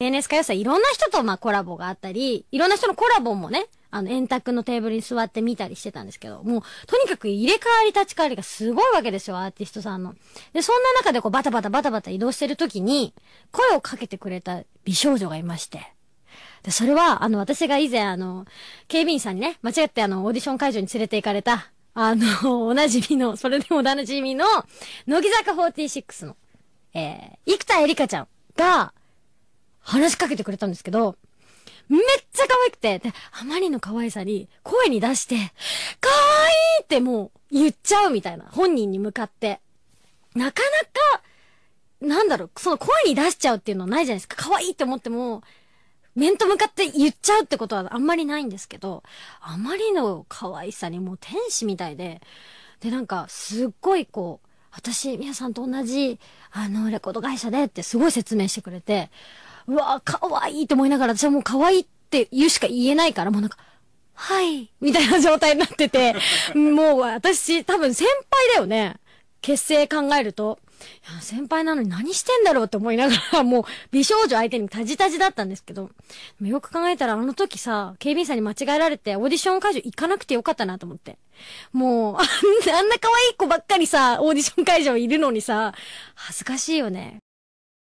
NS スカさんいろんな人とまあコラボがあったり、いろんな人のコラボもね、あの、円卓のテーブルに座って見たりしてたんですけど、もう、とにかく入れ替わり立ち替わりがすごいわけですよ、アーティストさんの。で、そんな中でこうバタバタバタバタ移動してる時に、声をかけてくれた美少女がいまして。で、それは、あの、私が以前、あの、警備員さんにね、間違ってあの、オーディション会場に連れて行かれた、あの、おなじみの、それでもおなじみの、乃木坂46の、えー、生田絵梨香ちゃんが、話しかけてくれたんですけど、めっちゃ可愛くて、で、あまりの可愛さに、声に出して、可愛いってもう言っちゃうみたいな、本人に向かって。なかなか、なんだろう、その声に出しちゃうっていうのはないじゃないですか。可愛いって思っても、面と向かって言っちゃうってことはあんまりないんですけど、あまりの可愛さにもう天使みたいで、で、なんか、すっごいこう、私、皆さんと同じ、あの、レコード会社でってすごい説明してくれて、うわー、可愛いと思いながら、私はもう可愛いって言うしか言えないから、もうなんか、はい、みたいな状態になってて、もう私、多分先輩だよね。結成考えると。や先輩なのに何してんだろうって思いながら、もう美少女相手にタジタジだったんですけど、よく考えたらあの時さ、警備員さんに間違えられてオーディション会場行かなくてよかったなと思って。もう、あんな可愛い子ばっかりさ、オーディション会場いるのにさ、恥ずかしいよね。